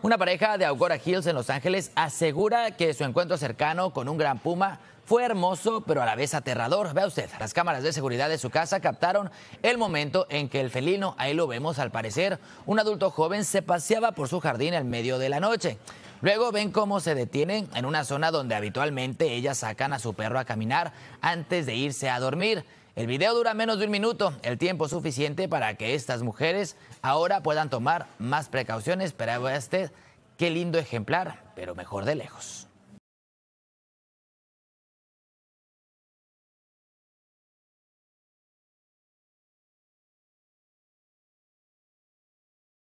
Una pareja de Aurora Hills en Los Ángeles asegura que su encuentro cercano con un gran puma fue hermoso, pero a la vez aterrador. Vea usted, las cámaras de seguridad de su casa captaron el momento en que el felino, ahí lo vemos al parecer, un adulto joven se paseaba por su jardín en medio de la noche. Luego ven cómo se detienen en una zona donde habitualmente ellas sacan a su perro a caminar antes de irse a dormir. El video dura menos de un minuto, el tiempo suficiente para que estas mujeres ahora puedan tomar más precauciones, pero este, qué lindo ejemplar, pero mejor de lejos.